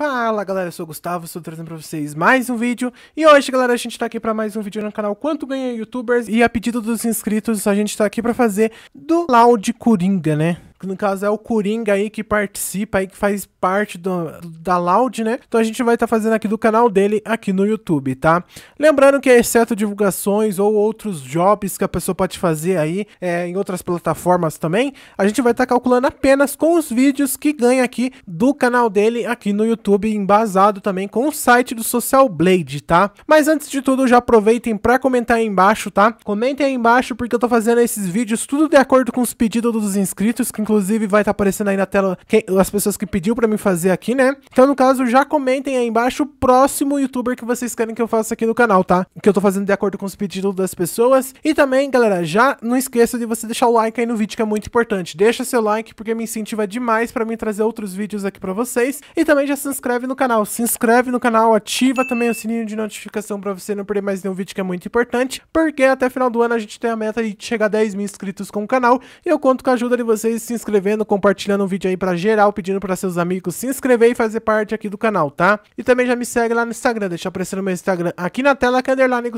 Fala galera, eu sou o Gustavo, estou trazendo para vocês mais um vídeo E hoje galera, a gente está aqui para mais um vídeo no canal Quanto Ganha Youtubers E a pedido dos inscritos, a gente está aqui para fazer do Loud Coringa, né? que no caso é o Coringa aí que participa aí, que faz parte do, da Loud, né? Então a gente vai estar tá fazendo aqui do canal dele aqui no YouTube, tá? Lembrando que exceto divulgações ou outros jobs que a pessoa pode fazer aí é, em outras plataformas também, a gente vai estar tá calculando apenas com os vídeos que ganha aqui do canal dele aqui no YouTube, embasado também com o site do Social Blade, tá? Mas antes de tudo, já aproveitem para comentar aí embaixo, tá? Comentem aí embaixo porque eu tô fazendo esses vídeos tudo de acordo com os pedidos dos inscritos, que Inclusive, vai estar tá aparecendo aí na tela quem, as pessoas que pediu para mim fazer aqui, né? Então, no caso, já comentem aí embaixo o próximo youtuber que vocês querem que eu faça aqui no canal, tá? Que eu tô fazendo de acordo com os pedidos das pessoas. E também, galera, já não esqueça de você deixar o like aí no vídeo, que é muito importante. Deixa seu like, porque me incentiva demais para mim trazer outros vídeos aqui para vocês. E também já se inscreve no canal. Se inscreve no canal, ativa também o sininho de notificação para você não perder mais nenhum vídeo, que é muito importante. Porque até final do ano a gente tem a meta de chegar a 10 mil inscritos com o canal. E eu conto com a ajuda de vocês se inscrevendo, compartilhando o vídeo aí para geral, pedindo para seus amigos se inscrever e fazer parte aqui do canal, tá? E também já me segue lá no Instagram, deixa aparecendo meu Instagram aqui na tela, que é underline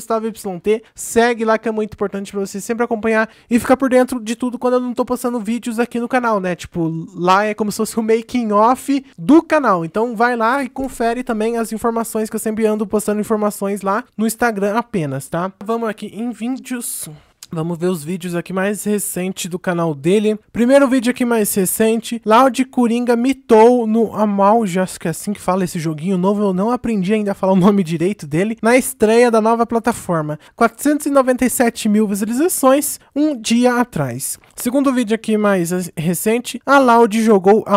Segue lá que é muito importante para você sempre acompanhar e ficar por dentro de tudo quando eu não tô postando vídeos aqui no canal, né? Tipo, lá é como se fosse o making off do canal. Então vai lá e confere também as informações que eu sempre ando postando informações lá no Instagram apenas, tá? Vamos aqui em vídeos. Vamos ver os vídeos aqui mais recentes do canal dele. Primeiro vídeo aqui mais recente, Loud Coringa mitou no Amal, já acho que é assim que fala esse joguinho novo, eu não aprendi ainda a falar o nome direito dele, na estreia da nova plataforma. 497 mil visualizações um dia atrás. Segundo vídeo aqui mais recente, a Loud jogou a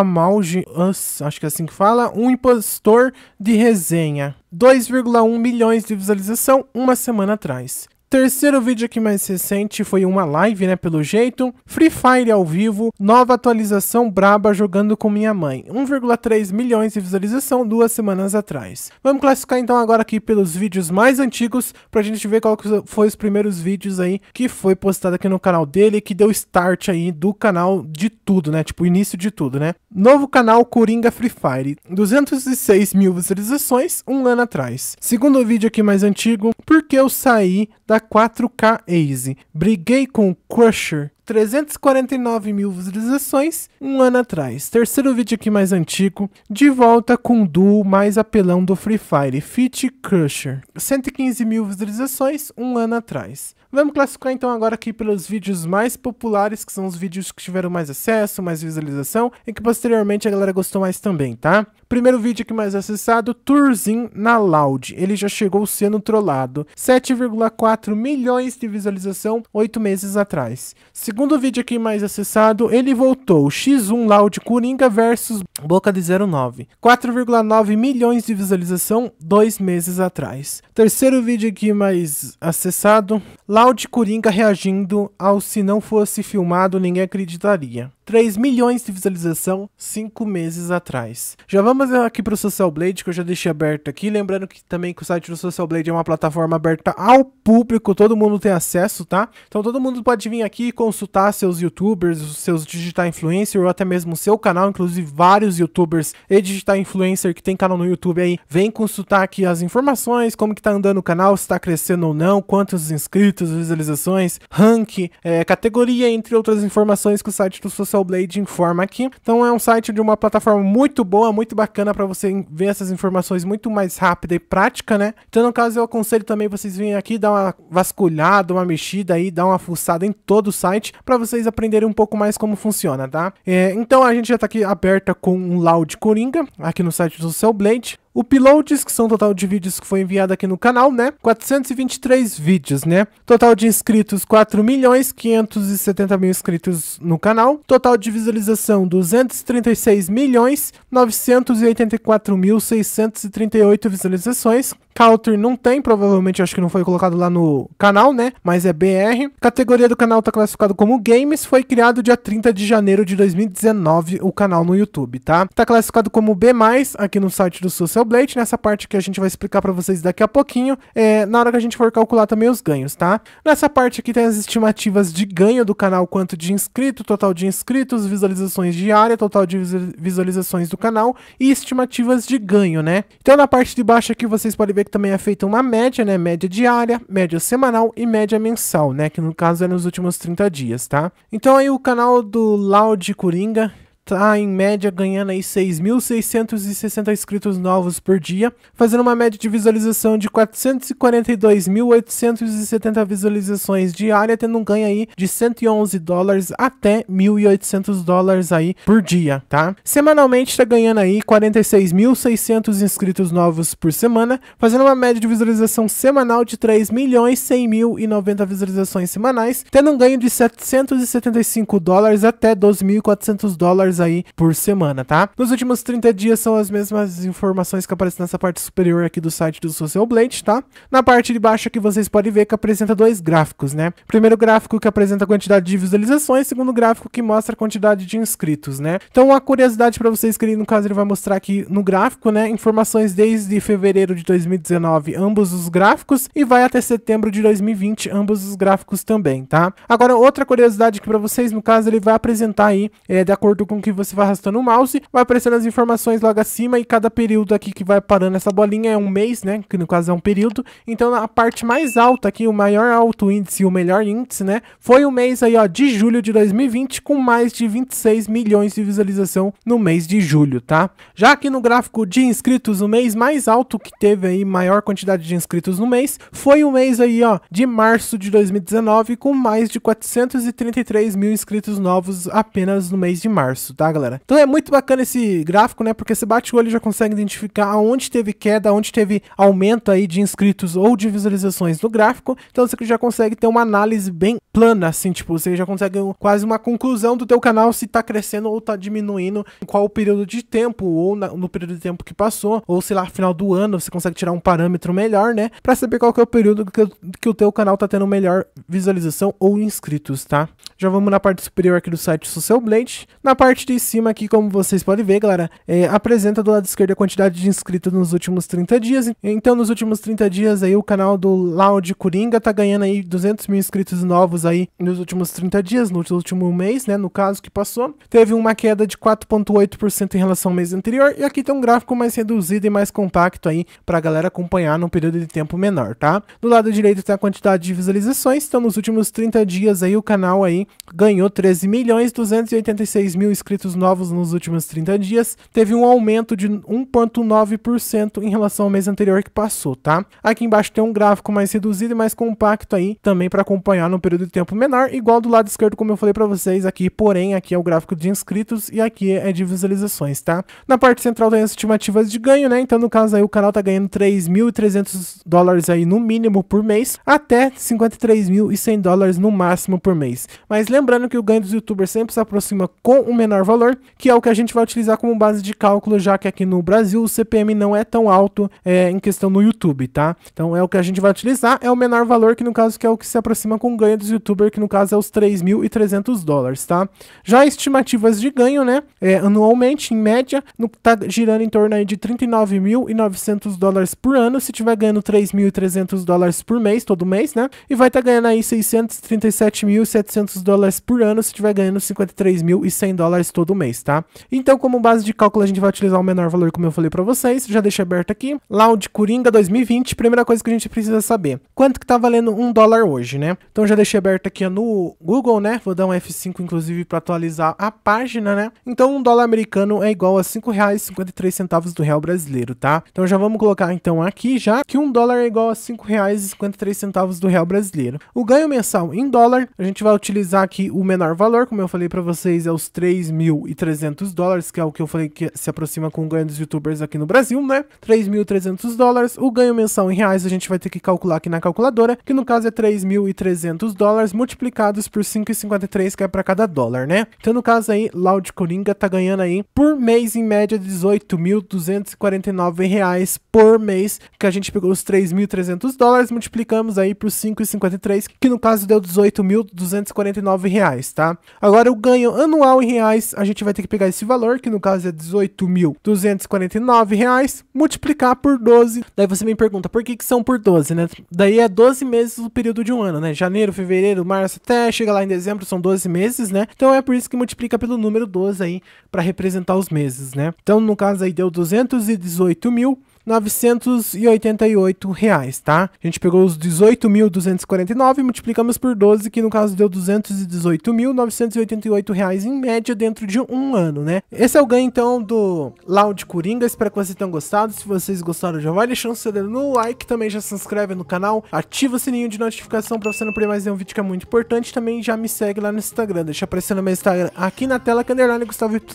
acho que é assim que fala, um impostor de resenha. 2,1 milhões de visualização uma semana atrás. Terceiro vídeo aqui mais recente foi uma live, né, pelo jeito. Free Fire ao vivo, nova atualização braba jogando com minha mãe. 1,3 milhões de visualização duas semanas atrás. Vamos classificar então agora aqui pelos vídeos mais antigos, pra gente ver qual foi os primeiros vídeos aí que foi postado aqui no canal dele, que deu start aí do canal de tudo, né, tipo início de tudo, né. Novo canal Coringa Free Fire, 206 mil visualizações um ano atrás. Segundo vídeo aqui mais antigo, porque eu saí da 4K Ace. Briguei com o Crusher. 349 mil visualizações um ano atrás. Terceiro vídeo aqui mais antigo, de volta com o duo mais apelão do Free Fire, Fit Crusher. 115 mil visualizações um ano atrás. Vamos classificar então agora aqui pelos vídeos mais populares, que são os vídeos que tiveram mais acesso, mais visualização e que posteriormente a galera gostou mais também, tá? Primeiro vídeo aqui mais acessado, Turzin na Loud. Ele já chegou sendo trollado. 7,4 milhões de visualização 8 meses atrás. Segundo vídeo aqui mais acessado, ele voltou. X1 Loud Coringa versus Boca de 09. 4,9 milhões de visualização 2 meses atrás. Terceiro vídeo aqui mais acessado, Loud Coringa reagindo ao se não fosse filmado ninguém acreditaria. 3 milhões de visualização 5 meses atrás. Já vamos é aqui para o Social Blade, que eu já deixei aberto aqui. Lembrando que também que o site do Social Blade é uma plataforma aberta ao público, todo mundo tem acesso, tá? Então todo mundo pode vir aqui consultar seus youtubers, seus digital influencer ou até mesmo o seu canal, inclusive vários youtubers e digital influencer que tem canal no YouTube aí, vem consultar aqui as informações, como que tá andando o canal, se tá crescendo ou não, quantos inscritos, visualizações, rank, é, categoria, entre outras informações que o site do Social Blade informa aqui. Então é um site de uma plataforma muito boa, muito bacana bacana para você ver essas informações muito mais rápida e prática, né? Então, no caso, eu aconselho também vocês virem aqui dar uma vasculhada, uma mexida aí, dar uma fuçada em todo o site para vocês aprenderem um pouco mais como funciona, tá? É, então, a gente já tá aqui aberta com um Loud Coringa aqui no site do seu Blade. O Pilotes, que são o total de vídeos que foi enviado aqui no canal, né? 423 vídeos, né? Total de inscritos, 4 milhões 570 mil inscritos no canal. Total de visualização, 236 milhões 984 mil 638 visualizações. Country não tem, provavelmente acho que não foi colocado lá no canal, né? Mas é BR. categoria do canal tá classificado como Games, foi criado dia 30 de janeiro de 2019 o canal no YouTube, tá? Tá classificado como B+, aqui no site do Social Blade, nessa parte que a gente vai explicar para vocês daqui a pouquinho, é, na hora que a gente for calcular também os ganhos, tá? Nessa parte aqui tem as estimativas de ganho do canal, quanto de inscrito, total de inscritos, visualizações diária, total de visualizações do canal e estimativas de ganho, né? Então na parte de baixo aqui vocês podem ver que também é feita uma média, né? Média diária, média semanal e média mensal, né? Que no caso é nos últimos 30 dias, tá? Então aí o canal do Loud Coringa tá em média ganhando aí 6.660 inscritos novos por dia, fazendo uma média de visualização de 442.870 visualizações diária, tendo um ganho aí de 111 dólares até 1.800 dólares aí por dia, tá? Semanalmente tá ganhando aí 46.600 inscritos novos por semana, fazendo uma média de visualização semanal de 3.100.090 milhões mil e visualizações semanais, tendo um ganho de 775 dólares até 12.400 dólares aí por semana, tá? Nos últimos 30 dias são as mesmas informações que aparecem nessa parte superior aqui do site do Social Blade, tá? Na parte de baixo aqui vocês podem ver que apresenta dois gráficos, né? Primeiro gráfico que apresenta a quantidade de visualizações, segundo gráfico que mostra a quantidade de inscritos, né? Então, uma curiosidade para vocês que ele, no caso, ele vai mostrar aqui no gráfico, né? Informações desde fevereiro de 2019, ambos os gráficos, e vai até setembro de 2020, ambos os gráficos também, tá? Agora, outra curiosidade que para vocês, no caso, ele vai apresentar aí, é, de acordo com que você vai arrastando o mouse, vai aparecendo as informações logo acima e cada período aqui que vai parando essa bolinha é um mês, né? Que no caso é um período. Então a parte mais alta aqui, o maior alto índice e o melhor índice, né? Foi o mês aí, ó, de julho de 2020 com mais de 26 milhões de visualização no mês de julho, tá? Já aqui no gráfico de inscritos, o mês mais alto que teve aí maior quantidade de inscritos no mês foi o mês aí, ó, de março de 2019 com mais de 433 mil inscritos novos apenas no mês de março, tá, galera? Então é muito bacana esse gráfico, né? Porque você bate o olho e já consegue identificar aonde teve queda, aonde teve aumento aí de inscritos ou de visualizações no gráfico. Então você já consegue ter uma análise bem plana, assim, tipo, você já consegue quase uma conclusão do teu canal se tá crescendo ou tá diminuindo, em qual período de tempo, ou na, no período de tempo que passou, ou sei lá, final do ano, você consegue tirar um parâmetro melhor, né? Pra saber qual que é o período que, que o teu canal tá tendo melhor visualização ou inscritos, tá? Já vamos na parte superior aqui do site do seu Blade. Na parte parte de cima aqui, como vocês podem ver, galera, é, apresenta do lado esquerdo a quantidade de inscritos nos últimos 30 dias. Então, nos últimos 30 dias aí, o canal do Loud Coringa tá ganhando aí 200 mil inscritos novos aí nos últimos 30 dias, no último mês, né, no caso que passou. Teve uma queda de 4.8% em relação ao mês anterior e aqui tem um gráfico mais reduzido e mais compacto aí pra galera acompanhar num período de tempo menor, tá? Do lado direito tem a quantidade de visualizações, então nos últimos 30 dias aí o canal aí ganhou 13 milhões 286 mil inscritos novos nos últimos 30 dias, teve um aumento de 1,9% em relação ao mês anterior que passou, tá? Aqui embaixo tem um gráfico mais reduzido e mais compacto aí, também para acompanhar no período de tempo menor, igual do lado esquerdo, como eu falei para vocês aqui, porém aqui é o gráfico de inscritos e aqui é de visualizações, tá? Na parte central tem as estimativas de ganho, né? Então no caso aí o canal tá ganhando 3.300 dólares aí no mínimo por mês, até 53.100 dólares no máximo por mês. Mas Lembrando que o ganho dos youtubers sempre se aproxima com o menor valor, que é o que a gente vai utilizar como base de cálculo, já que aqui no Brasil o CPM não é tão alto é, em questão no YouTube, tá? Então é o que a gente vai utilizar, é o menor valor, que no caso que é o que se aproxima com o ganho dos youtubers, que no caso é os 3.300 dólares, tá? Já estimativas de ganho, né, é, anualmente, em média, no, tá girando em torno aí de 39.900 dólares por ano, se tiver ganhando 3.300 dólares por mês, todo mês, né? E vai estar tá ganhando aí 637.700 dólares dólares por ano se estiver ganhando 53.100 dólares todo mês, tá? Então, como base de cálculo, a gente vai utilizar o menor valor, como eu falei para vocês. Já deixei aberto aqui. Loud Coringa 2020, primeira coisa que a gente precisa saber. Quanto que tá valendo um dólar hoje, né? Então, já deixei aberto aqui no Google, né? Vou dar um F5, inclusive, para atualizar a página, né? Então, um dólar americano é igual a R$ 5,53 do real brasileiro, tá? Então, já vamos colocar, então, aqui já que um dólar é igual a R$ 5,53 do real brasileiro. O ganho mensal em dólar, a gente vai utilizar aqui que o menor valor, como eu falei para vocês, é os 3.300 dólares, que é o que eu falei que se aproxima com o ganho dos youtubers aqui no Brasil, né? 3.300 dólares. O ganho mensal em reais a gente vai ter que calcular aqui na calculadora, que no caso é 3.300 dólares multiplicados por 5,53, que é para cada dólar, né? Então, no caso aí, Loud Coringa tá ganhando aí por mês, em média, 18.249 reais por mês, que a gente pegou os 3.300 dólares, multiplicamos aí por 5,53, que no caso deu 18.249 reais, tá? Agora o ganho anual em reais, a gente vai ter que pegar esse valor, que no caso é 18.249 reais, multiplicar por 12. Daí você me pergunta, por que que são por 12, né? Daí é 12 meses o período de um ano, né? Janeiro, fevereiro, março, até chega lá em dezembro, são 12 meses, né? Então é por isso que multiplica pelo número 12 aí, para representar os meses, né? Então no caso aí deu 218 mil 988 reais, tá? A gente pegou os 18.249 e multiplicamos por 12, que no caso deu 218.988 reais em média dentro de um ano, né? Esse é o ganho, então, do Loud Coringa. Espero que vocês tenham gostado. Se vocês gostaram, já vai deixando o seu dedo no like. Também já se inscreve no canal, ativa o sininho de notificação pra você não perder mais nenhum vídeo que é muito importante. Também já me segue lá no Instagram. Deixa aparecendo meu Instagram aqui na tela, que é underline Gustavo YT.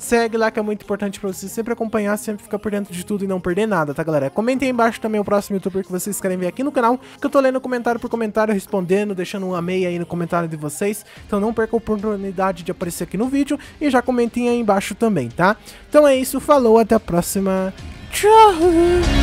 Segue lá que é muito importante pra você sempre acompanhar, sempre ficar por dentro de tudo e não perder nada, tá galera? Comentem aí embaixo também o próximo youtuber que vocês querem ver aqui no canal, que eu tô lendo comentário por comentário, respondendo, deixando um amei aí no comentário de vocês. Então não perca a oportunidade de aparecer aqui no vídeo e já comentem aí embaixo também, tá? Então é isso, falou, até a próxima. Tchau!